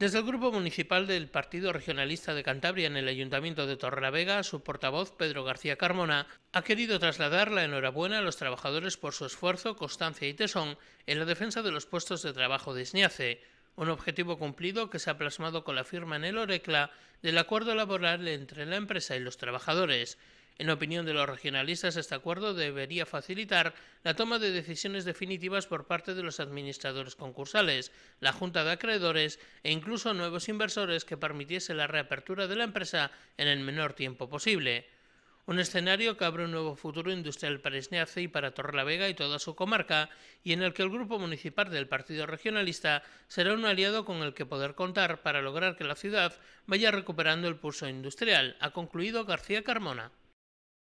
Desde el Grupo Municipal del Partido Regionalista de Cantabria en el Ayuntamiento de Torrelavega, su portavoz Pedro García Carmona ha querido trasladar la enhorabuena a los trabajadores por su esfuerzo, constancia y tesón en la defensa de los puestos de trabajo de Sniace, un objetivo cumplido que se ha plasmado con la firma en el Orecla del acuerdo laboral entre la empresa y los trabajadores. En opinión de los regionalistas, este acuerdo debería facilitar la toma de decisiones definitivas por parte de los administradores concursales, la Junta de Acreedores e incluso nuevos inversores que permitiese la reapertura de la empresa en el menor tiempo posible. Un escenario que abre un nuevo futuro industrial para Esneace y para Torrelavega y toda su comarca, y en el que el Grupo Municipal del Partido Regionalista será un aliado con el que poder contar para lograr que la ciudad vaya recuperando el pulso industrial, ha concluido García Carmona.